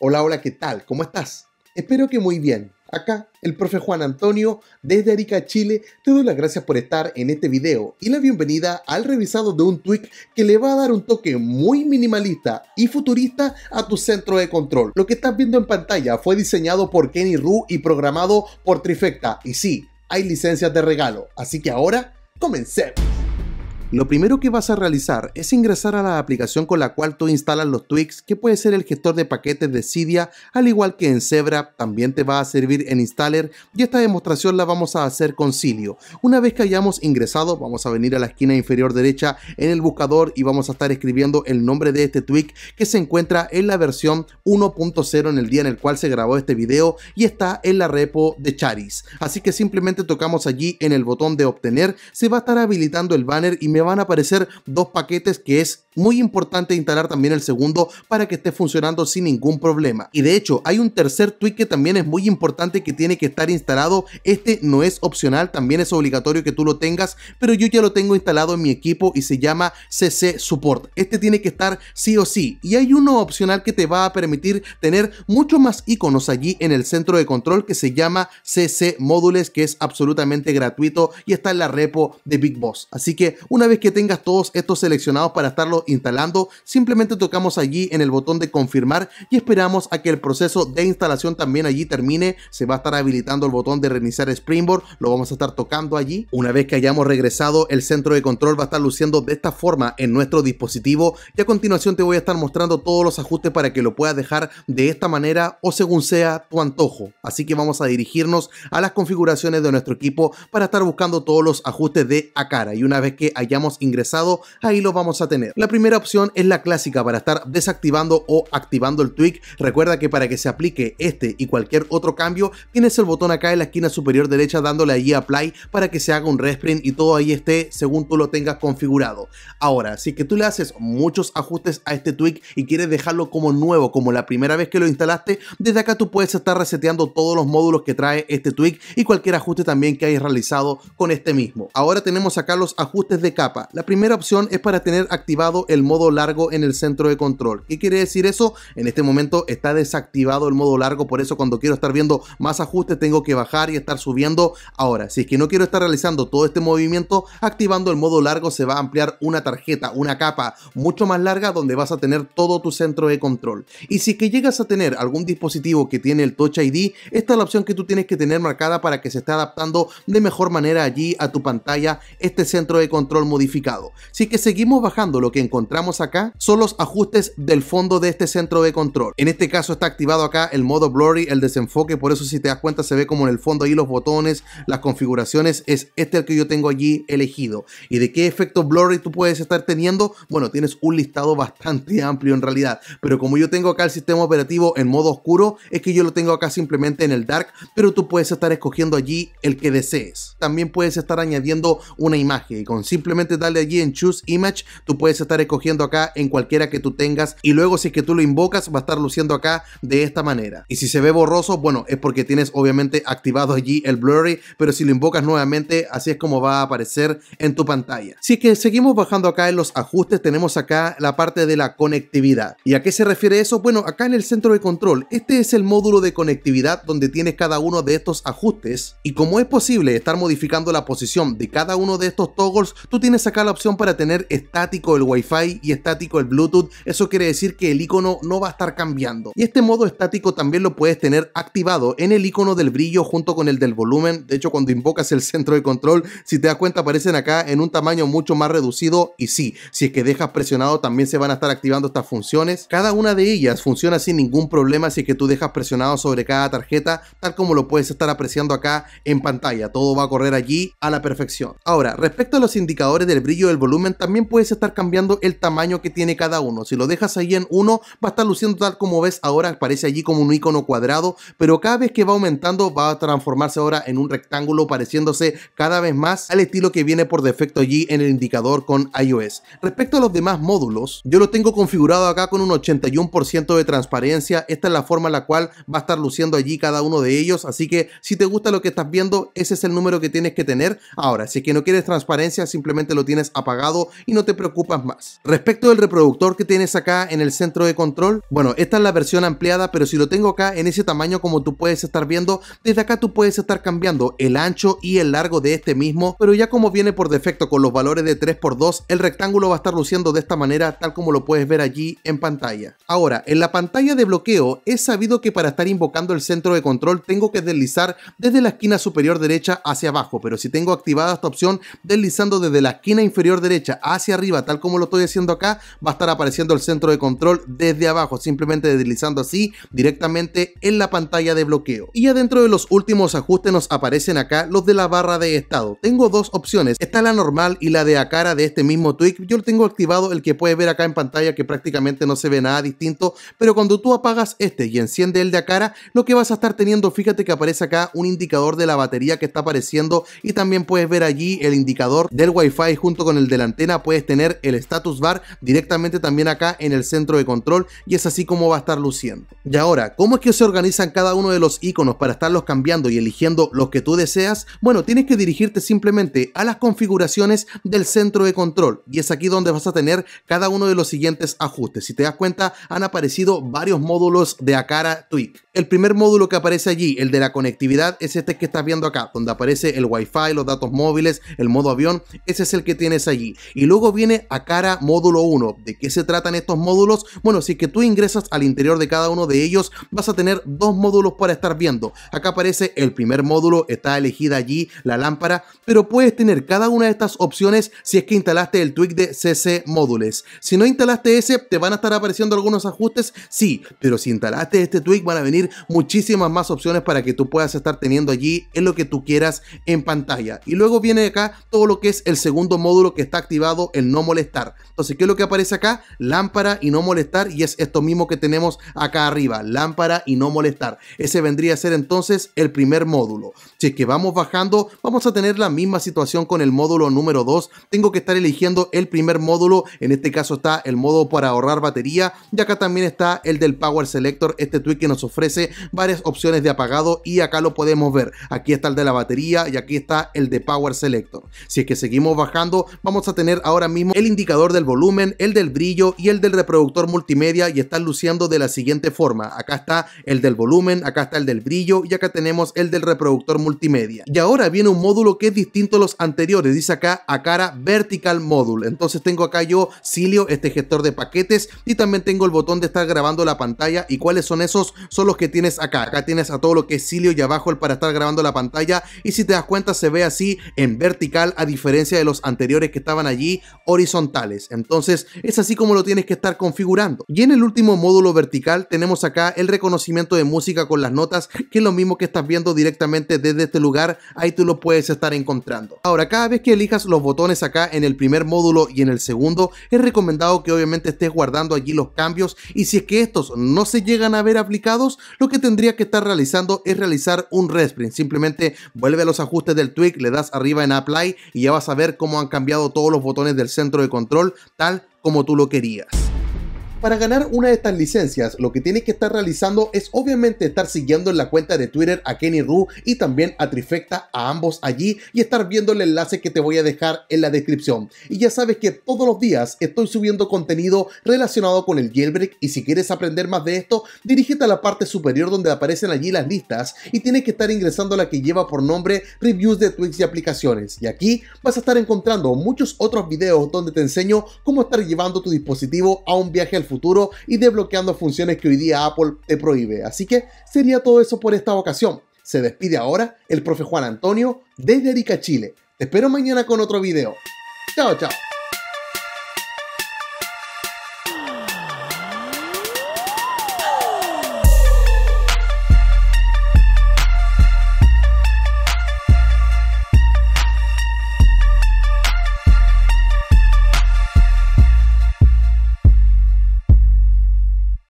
Hola, hola, ¿qué tal? ¿Cómo estás? Espero que muy bien. Acá, el profe Juan Antonio, desde Arica, Chile, te doy las gracias por estar en este video y la bienvenida al revisado de un tweak que le va a dar un toque muy minimalista y futurista a tu centro de control. Lo que estás viendo en pantalla fue diseñado por Kenny Ru y programado por Trifecta. Y sí, hay licencias de regalo, así que ahora, comencemos. Lo primero que vas a realizar es ingresar a la aplicación con la cual tú instalas los tweaks, que puede ser el gestor de paquetes de Cydia, al igual que en Zebra, también te va a servir en Installer y esta demostración la vamos a hacer con Cilio. Una vez que hayamos ingresado, vamos a venir a la esquina inferior derecha en el buscador y vamos a estar escribiendo el nombre de este tweak que se encuentra en la versión 1.0 en el día en el cual se grabó este video y está en la repo de Charis. Así que simplemente tocamos allí en el botón de obtener, se va a estar habilitando el banner y me van a aparecer dos paquetes que es muy importante instalar también el segundo para que esté funcionando sin ningún problema. Y de hecho, hay un tercer tweet que también es muy importante que tiene que estar instalado. Este no es opcional, también es obligatorio que tú lo tengas, pero yo ya lo tengo instalado en mi equipo y se llama CC Support. Este tiene que estar sí o sí. Y hay uno opcional que te va a permitir tener mucho más iconos allí en el centro de control que se llama CC módules que es absolutamente gratuito y está en la repo de Big Boss. Así que una vez que tengas todos estos seleccionados para estarlo instalando, simplemente tocamos allí en el botón de confirmar y esperamos a que el proceso de instalación también allí termine. Se va a estar habilitando el botón de reiniciar Springboard, lo vamos a estar tocando allí. Una vez que hayamos regresado, el centro de control va a estar luciendo de esta forma en nuestro dispositivo y a continuación te voy a estar mostrando todos los ajustes para que lo puedas dejar de esta manera o según sea tu antojo. Así que vamos a dirigirnos a las configuraciones de nuestro equipo para estar buscando todos los ajustes de a cara y una vez que hayamos ingresado, ahí lo vamos a tener. La primera opción es la clásica para estar desactivando o activando el tweak. Recuerda que para que se aplique este y cualquier otro cambio, tienes el botón acá en la esquina superior derecha dándole allí apply para que se haga un resprint y todo ahí esté según tú lo tengas configurado. Ahora, si que tú le haces muchos ajustes a este tweak y quieres dejarlo como nuevo, como la primera vez que lo instalaste, desde acá tú puedes estar reseteando todos los módulos que trae este tweak y cualquier ajuste también que hayas realizado con este mismo. Ahora tenemos acá los ajustes de cambio la primera opción es para tener activado el modo largo en el centro de control. ¿Qué quiere decir eso? En este momento está desactivado el modo largo, por eso cuando quiero estar viendo más ajustes tengo que bajar y estar subiendo. Ahora, si es que no quiero estar realizando todo este movimiento, activando el modo largo se va a ampliar una tarjeta, una capa mucho más larga donde vas a tener todo tu centro de control. Y si es que llegas a tener algún dispositivo que tiene el Touch ID, esta es la opción que tú tienes que tener marcada para que se esté adaptando de mejor manera allí a tu pantalla este centro de control modificado. Si que seguimos bajando, lo que encontramos acá son los ajustes del fondo de este centro de control. En este caso está activado acá el modo blurry, el desenfoque, por eso si te das cuenta se ve como en el fondo ahí los botones, las configuraciones, es este el que yo tengo allí elegido. ¿Y de qué efecto blurry tú puedes estar teniendo? Bueno, tienes un listado bastante amplio en realidad, pero como yo tengo acá el sistema operativo en modo oscuro, es que yo lo tengo acá simplemente en el dark, pero tú puedes estar escogiendo allí el que desees. También puedes estar añadiendo una imagen con simplemente dale allí en Choose Image, tú puedes estar escogiendo acá en cualquiera que tú tengas y luego si es que tú lo invocas va a estar luciendo acá de esta manera. Y si se ve borroso, bueno, es porque tienes obviamente activado allí el blurry, pero si lo invocas nuevamente, así es como va a aparecer en tu pantalla. Si es que seguimos bajando acá en los ajustes, tenemos acá la parte de la conectividad. ¿Y a qué se refiere eso? Bueno, acá en el centro de control, este es el módulo de conectividad donde tienes cada uno de estos ajustes y como es posible estar modificando la posición de cada uno de estos toggles, tú tienes tienes acá la opción para tener estático el Wi-Fi y estático el Bluetooth, eso quiere decir que el icono no va a estar cambiando. Y este modo estático también lo puedes tener activado en el icono del brillo junto con el del volumen. De hecho, cuando invocas el centro de control, si te das cuenta aparecen acá en un tamaño mucho más reducido y sí, si es que dejas presionado también se van a estar activando estas funciones. Cada una de ellas funciona sin ningún problema si es que tú dejas presionado sobre cada tarjeta, tal como lo puedes estar apreciando acá en pantalla. Todo va a correr allí a la perfección. Ahora, respecto a los indicadores del brillo del volumen, también puedes estar cambiando el tamaño que tiene cada uno. Si lo dejas ahí en uno va a estar luciendo tal como ves ahora, aparece allí como un icono cuadrado, pero cada vez que va aumentando va a transformarse ahora en un rectángulo pareciéndose cada vez más al estilo que viene por defecto allí en el indicador con iOS. Respecto a los demás módulos, yo lo tengo configurado acá con un 81% de transparencia, esta es la forma en la cual va a estar luciendo allí cada uno de ellos, así que si te gusta lo que estás viendo, ese es el número que tienes que tener. Ahora, si es que no quieres transparencia, simplemente lo tienes apagado y no te preocupas más. Respecto del reproductor que tienes acá en el centro de control, bueno, esta es la versión ampliada, pero si lo tengo acá en ese tamaño como tú puedes estar viendo, desde acá tú puedes estar cambiando el ancho y el largo de este mismo, pero ya como viene por defecto con los valores de 3x2, el rectángulo va a estar luciendo de esta manera tal como lo puedes ver allí en pantalla. Ahora, en la pantalla de bloqueo, es sabido que para estar invocando el centro de control tengo que deslizar desde la esquina superior derecha hacia abajo, pero si tengo activada esta opción deslizando desde la esquina inferior derecha hacia arriba, tal como lo estoy haciendo acá, va a estar apareciendo el centro de control desde abajo, simplemente deslizando así directamente en la pantalla de bloqueo. Y adentro de los últimos ajustes nos aparecen acá los de la barra de estado. Tengo dos opciones, está la normal y la de a cara de este mismo tweak. Yo lo tengo activado el que puedes ver acá en pantalla que prácticamente no se ve nada distinto, pero cuando tú apagas este y enciende el de a cara, lo que vas a estar teniendo, fíjate que aparece acá un indicador de la batería que está apareciendo y también puedes ver allí el indicador del Wi-Fi junto con el de la antena puedes tener el status bar directamente también acá en el centro de control y es así como va a estar luciendo. Y ahora, ¿cómo es que se organizan cada uno de los iconos para estarlos cambiando y eligiendo los que tú deseas? Bueno, tienes que dirigirte simplemente a las configuraciones del centro de control y es aquí donde vas a tener cada uno de los siguientes ajustes. Si te das cuenta, han aparecido varios módulos de Acara Tweak. El primer módulo que aparece allí, el de la conectividad, es este que estás viendo acá, donde aparece el Wi-Fi, los datos móviles, el modo avión, ese el que tienes allí. Y luego viene a cara módulo 1. ¿De qué se tratan estos módulos? Bueno, si que tú ingresas al interior de cada uno de ellos, vas a tener dos módulos para estar viendo. Acá aparece el primer módulo, está elegida allí la lámpara, pero puedes tener cada una de estas opciones si es que instalaste el tweak de CC módules Si no instalaste ese, te van a estar apareciendo algunos ajustes, sí, pero si instalaste este tweak van a venir muchísimas más opciones para que tú puedas estar teniendo allí en lo que tú quieras en pantalla. Y luego viene acá todo lo que es el segundo módulo que está activado el no molestar. Entonces, ¿qué es lo que aparece acá? Lámpara y no molestar y es esto mismo que tenemos acá arriba, lámpara y no molestar. Ese vendría a ser entonces el primer módulo. Si es que vamos bajando, vamos a tener la misma situación con el módulo número 2. Tengo que estar eligiendo el primer módulo, en este caso está el modo para ahorrar batería y acá también está el del Power Selector, este tweak que nos ofrece varias opciones de apagado y acá lo podemos ver. Aquí está el de la batería y aquí está el de Power Selector. Si es que seguimos bajando vamos a tener ahora mismo el indicador del volumen, el del brillo y el del reproductor multimedia y están luciendo de la siguiente forma. Acá está el del volumen, acá está el del brillo y acá tenemos el del reproductor multimedia. Y ahora viene un módulo que es distinto a los anteriores, dice acá a cara vertical módulo. Entonces tengo acá yo Cilio, este gestor de paquetes y también tengo el botón de estar grabando la pantalla y cuáles son esos, son los que tienes acá. Acá tienes a todo lo que es Cilio y abajo el para estar grabando la pantalla y si te das cuenta se ve así en vertical a diferencia de los anteriores que estaban allí horizontales. Entonces es así como lo tienes que estar configurando. Y en el último módulo vertical tenemos acá el reconocimiento de música con las notas, que es lo mismo que estás viendo directamente desde este lugar. Ahí tú lo puedes estar encontrando. Ahora, cada vez que elijas los botones acá en el primer módulo y en el segundo, es recomendado que obviamente estés guardando allí los cambios y si es que estos no se llegan a ver aplicados, lo que tendría que estar realizando es realizar un resprint. Simplemente vuelve a los ajustes del tweak, le das arriba en apply y ya vas a ver cómo han cambiado todos los botones del centro de control tal como tú lo querías. Para ganar una de estas licencias, lo que tienes que estar realizando es obviamente estar siguiendo en la cuenta de Twitter a Kenny Ru y también a Trifecta, a ambos allí, y estar viendo el enlace que te voy a dejar en la descripción. Y ya sabes que todos los días estoy subiendo contenido relacionado con el jailbreak y si quieres aprender más de esto, dirígete a la parte superior donde aparecen allí las listas y tienes que estar ingresando a la que lleva por nombre Reviews de Tweets y aplicaciones. Y aquí vas a estar encontrando muchos otros videos donde te enseño cómo estar llevando tu dispositivo a un viaje al futuro futuro y desbloqueando funciones que hoy día Apple te prohíbe. Así que sería todo eso por esta ocasión. Se despide ahora el profe Juan Antonio desde Arica, Chile. Te espero mañana con otro video. Chao, chao.